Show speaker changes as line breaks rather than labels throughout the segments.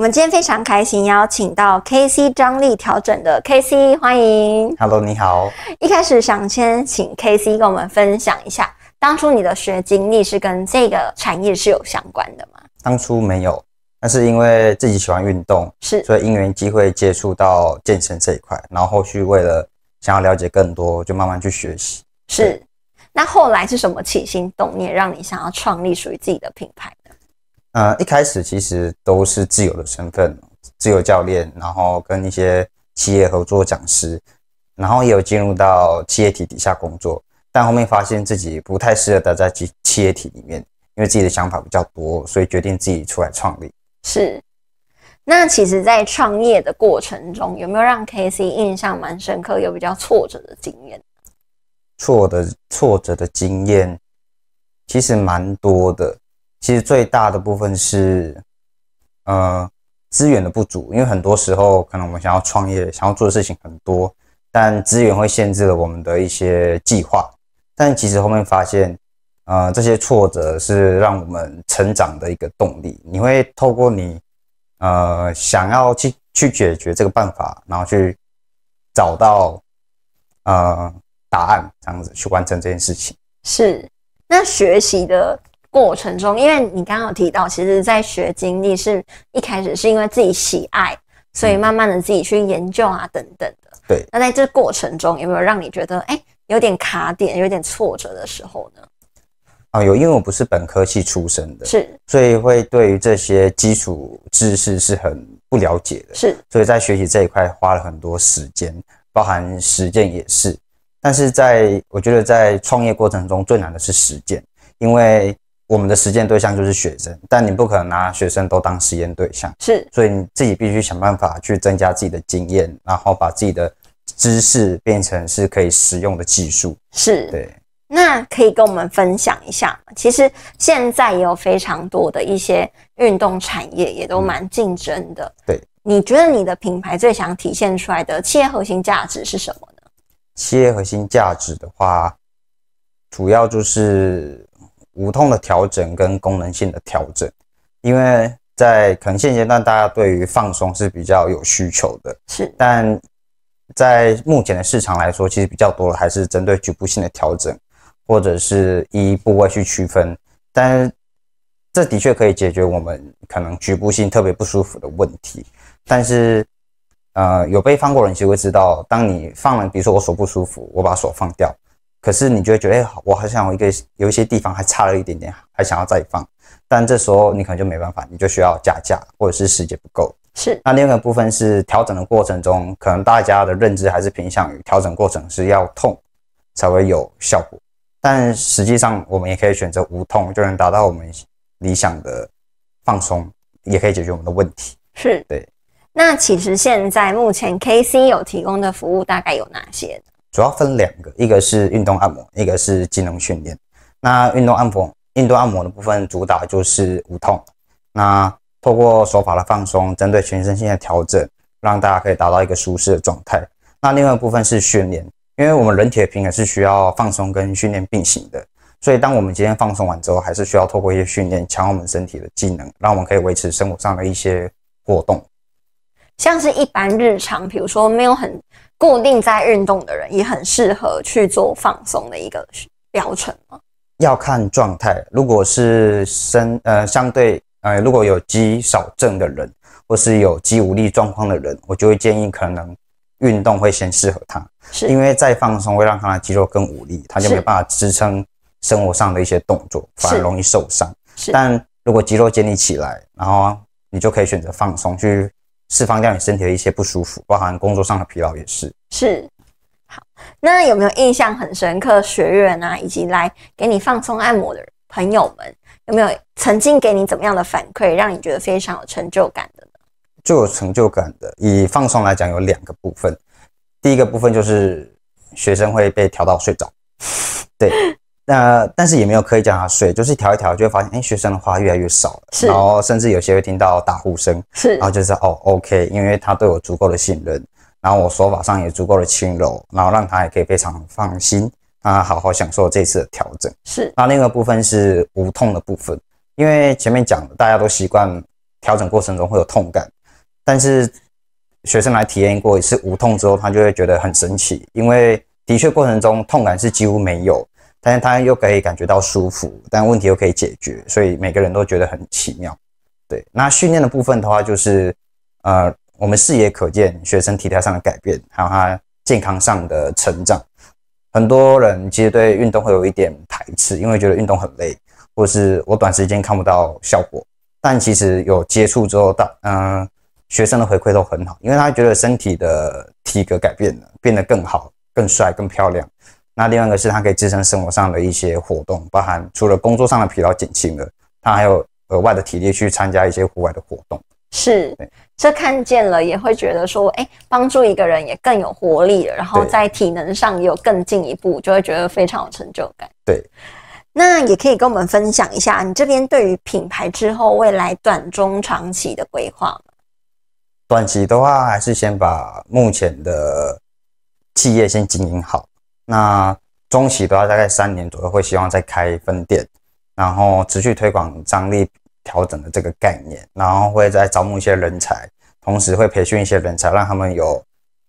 我们今天非常开心，邀请到 K C 张力调整的 K C，欢迎。
Hello，你好。
一开始想先请 K C 跟我们分享一下，当初你的学经历是跟这个产业是有相关的吗？
当初没有，那是因为自己喜欢运动，是，所以因缘机会接触到健身这一块，然后后续为了想要了解更多，就慢慢去学习。
是，那后来是什么起心动念，让你想要创立属于自己的品牌？
呃，一开始其实都是自由的身份，自由教练，然后跟一些企业合作讲师，然后也有进入到企业体底下工作，但后面发现自己不太适合待在企企业体里面，因为自己的想法比较多，所以决定自己出来创立。
是，那其实，在创业的过程中，有没有让 KC 印象蛮深刻又比较挫折的经验？
挫的挫折的经验其实蛮多的。其实最大的部分是，呃，资源的不足，因为很多时候可能我们想要创业、想要做的事情很多，但资源会限制了我们的一些计划。但其实后面发现，呃，这些挫折是让我们成长的一个动力。你会透过你，呃，想要去去解决这个办法，然后去找到，呃，答案，这样子去完成这件事情。
是，那学习的。过程中，因为你刚有提到，其实，在学经历是一开始是因为自己喜爱，所以慢慢的自己去研究啊，等等的。对。那在这过程中，有没有让你觉得哎，有点卡点，有点挫折的时候呢？
啊，有，因为我不是本科系出身的，是，所以会对于这些基础知识是很不了解的，是，所以在学习这一块花了很多时间，包含实践也是。但是在我觉得，在创业过程中最难的是实践，因为。我们的实践对象就是学生，但你不可能拿学生都当实验对象，是，所以你自己必须想办法去增加自己的经验，然后把自己的知识变成是可以实用的技术。
是，对。那可以跟我们分享一下，其实现在也有非常多的一些运动产业，也都蛮竞争的。对，你觉得你的品牌最想体现出来的企业核心价值是什么呢？
企业核心价值的话，主要就是。无痛的调整跟功能性的调整，因为在可能现阶段，大家对于放松是比较有需求的。是，但在目前的市场来说，其实比较多的还是针对局部性的调整，或者是一部位去区分。但这的确可以解决我们可能局部性特别不舒服的问题。但是，呃，有被放过的人其实会知道，当你放了，比如说我手不舒服，我把手放掉。可是你就会觉得，哎，我好像有一个有一些地方还差了一点点，还想要再放，但这时候你可能就没办法，你就需要加价，或者是时间不够。是。那另一个部分是调整的过程中，可能大家的认知还是偏向于调整过程是要痛，才会有效果。但实际上，我们也可以选择无痛就能达到我们理想的放松，也可以解决我们的问题。
是对。那其实现在目前 K C 有提供的服务大概有哪些？
主要分两个，一个是运动按摩，一个是技能训练。那运动按摩，运动按摩的部分主打就是无痛。那透过手法的放松，针对全身性的调整，让大家可以达到一个舒适的状态。那另外部分是训练，因为我们人体的平衡是需要放松跟训练并行的。所以当我们今天放松完之后，还是需要透过一些训练，强化我们身体的技能，让我们可以维持生活上的一些活动。
像是一般日常，比如说没有很固定在运动的人，也很适合去做放松的一个疗程吗？
要看状态。如果是身呃相对呃如果有肌少症的人，或是有肌无力状况的人，我就会建议可能运动会先适合他，是因为再放松会让他肌肉更无力，他就没办法支撑生活上的一些动作，反而容易受伤。但如果肌肉建立起来，然后你就可以选择放松去。释放掉你身体的一些不舒服，包含工作上的疲劳也是。
是，好，那有没有印象很深刻？学院啊，以及来给你放松按摩的朋友们，有没有曾经给你怎么样的反馈，让你觉得非常有成就感的呢？
最有成就感的，以放松来讲，有两个部分。第一个部分就是学生会被调到睡着，对。那但是也没有刻意叫他睡，就是调一调就会发现，哎，学生的话越来越少了，然后甚至有些会听到大呼声，是，然后就是哦，OK，因为他对我足够的信任，然后我手法上也足够的轻柔，然后让他也可以非常放心，他好好享受这次的调整。是，那另一个部分是无痛的部分，因为前面讲大家都习惯调整过程中会有痛感，但是学生来体验过一次无痛之后，他就会觉得很神奇，因为的确过程中痛感是几乎没有。但是他又可以感觉到舒服，但问题又可以解决，所以每个人都觉得很奇妙。对，那训练的部分的话，就是呃，我们视野可见学生体态上的改变，还有他健康上的成长。很多人其实对运动会有一点排斥，因为觉得运动很累，或是我短时间看不到效果。但其实有接触之后，到嗯，学生的回馈都很好，因为他觉得身体的体格改变了，变得更好、更帅、更漂亮。那另外一个是，它可以支撑生活上的一些活动，包含除了工作上的疲劳减轻了，它还有额外的体力去参加一些户外的活动。
是，这看见了也会觉得说，哎，帮助一个人也更有活力了，然后在体能上也有更进一步，就会觉得非常有成就感。对，那也可以跟我们分享一下你这边对于品牌之后未来短中长期的规划吗？
短期的话，还是先把目前的企业先经营好。那中期的话，大概三年左右会希望再开分店，然后持续推广张力调整的这个概念，然后会再招募一些人才，同时会培训一些人才，让他们有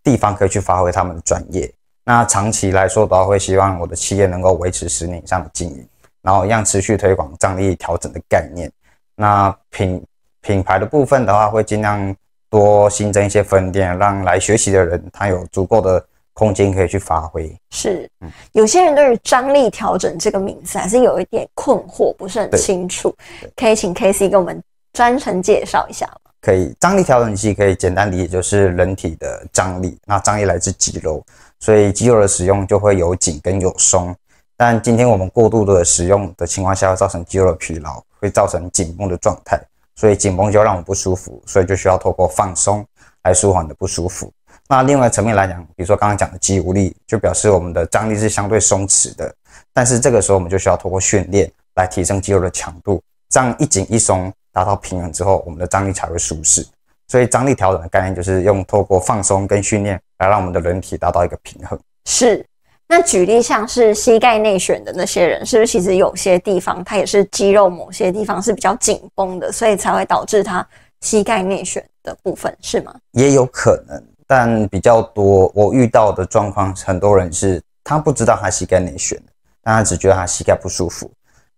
地方可以去发挥他们的专业。那长期来说的话，会希望我的企业能够维持十年以上的经营，然后让持续推广张力调整的概念。那品品牌的部分的话，会尽量多新增一些分店，让来学习的人他有足够的。空间可以去发挥
是，有些人对于张力调整这个名字还是有一点困惑，不是很清楚，可以请 K C 给我们专程介绍一下吗？
可以，张力调整器可以简单理解就是人体的张力，那张力来自肌肉，所以肌肉的使用就会有紧跟有松，但今天我们过度的使用的情况下，会造成肌肉的疲劳，会造成紧绷的状态，所以紧绷就让我不舒服，所以就需要透过放松来舒缓的不舒服。那另外层面来讲，比如说刚刚讲的肌无力，就表示我们的张力是相对松弛的。但是这个时候我们就需要通过训练来提升肌肉的强度，这样一紧一松达到平衡之后，我们的张力才会舒适。所以张力调整的概念就是用透过放松跟训练来让我们的人体达到一个平衡。
是。那举例像是膝盖内旋的那些人，是不是其实有些地方他也是肌肉某些地方是比较紧绷的，所以才会导致他膝盖内旋的部分是吗？
也有可能。但比较多我遇到的状况，很多人是他不知道他膝盖哪选的，但他只觉得他膝盖不舒服。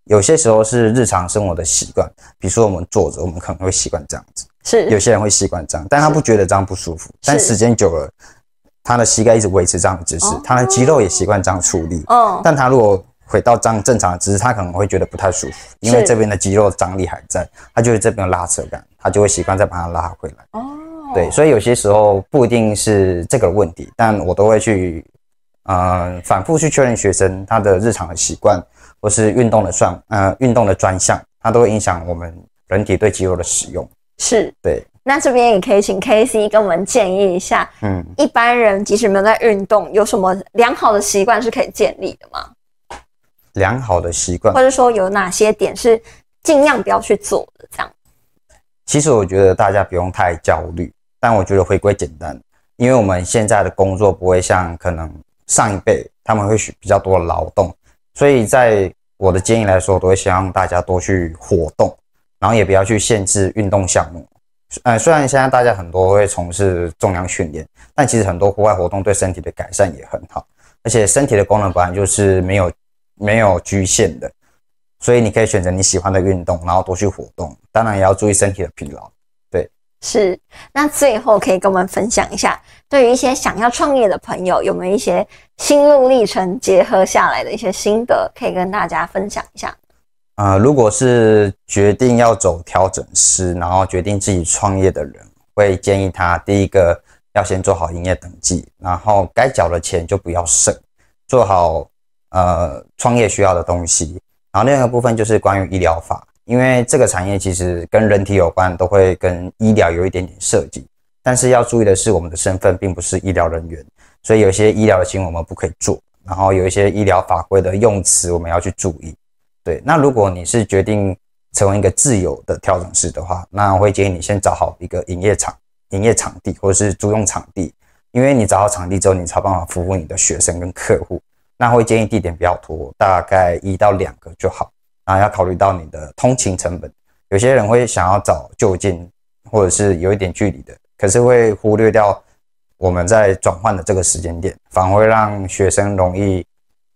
有些时候是日常生活的习惯，比如说我们坐着，我们可能会习惯这样子，是有些人会习惯这样，但他不觉得这样不舒服。但时间久了，他的膝盖一直维持这样的姿势，他的肌肉也习惯这样处理。哦，但他如果回到这样正常，只是他可能会觉得不太舒服，因为这边的肌肉张力还在，他就得这边有拉扯感，他就会习惯再把它拉回
来。哦。对，
所以有些时候不一定是这个问题，但我都会去，呃，反复去确认学生他的日常的习惯，或是运动的专，呃，运动的专项，它都会影响我们人体对肌肉的使用。是，对。
那这边也可以请 K C 跟我们建议一下，嗯，一般人即使没有在运动，有什么良好的习惯是可以建立的吗？
良好的习惯，或
者说有哪些点是尽量不要去做的？这样。
其实我觉得大家不用太焦虑。但我觉得回归简单，因为我们现在的工作不会像可能上一辈他们会比较多的劳动，所以在我的建议来说，我都会希望大家多去活动，然后也不要去限制运动项目。呃，虽然现在大家很多会从事重量训练，但其实很多户外活动对身体的改善也很好，而且身体的功能本来就是没有没有局限的，所以你可以选择你喜欢的运动，然后多去活动，当然也要注意身体的疲劳。
是，那最后可以跟我们分享一下，对于一些想要创业的朋友，有没有一些心路历程结合下来的一些心得，可以跟大家分享一下？
呃，如果是决定要走调整师，然后决定自己创业的人，会建议他第一个要先做好营业登记，然后该缴的钱就不要省，做好呃创业需要的东西，然后另一个部分就是关于医疗法。因为这个产业其实跟人体有关，都会跟医疗有一点点涉及。但是要注意的是，我们的身份并不是医疗人员，所以有些医疗的行为我们不可以做。然后有一些医疗法规的用词我们要去注意。对，那如果你是决定成为一个自由的调整师的话，那会建议你先找好一个营业场、营业场地或者是租用场地，因为你找好场地之后，你才办法服务你的学生跟客户。那会建议地点比较多，大概一到两个就好。啊，要考虑到你的通勤成本，有些人会想要找就近或者是有一点距离的，可是会忽略掉我们在转换的这个时间点，反而会让学生容易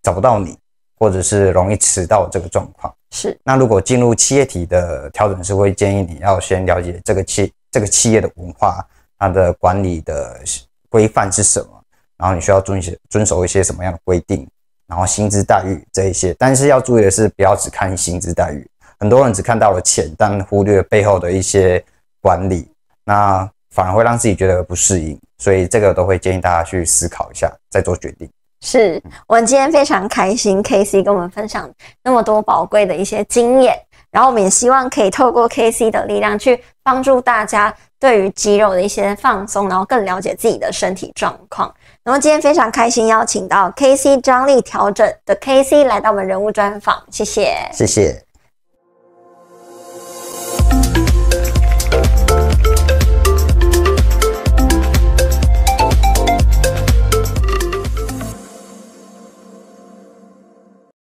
找不到你，或者是容易迟到这个状况。是。那如果进入企业体的调整师会建议你要先了解这个企这个企业的文化，它的管理的规范是什么，然后你需要遵守遵守一些什么样的规定。然后薪资待遇这一些，但是要注意的是，不要只看薪资待遇。很多人只看到了钱，但忽略背后的一些管理，那反而会让自己觉得不适应。所以这个都会建议大家去思考一下，再做决定。
是我今天非常开心，KC 跟我们分享那么多宝贵的一些经验。然后我们也希望可以透过 KC 的力量去帮助大家对于肌肉的一些放松，然后更了解自己的身体状况。那么今天非常开心邀请到 KC 张力调整的 KC 来到我们人物专访，谢谢，
谢谢。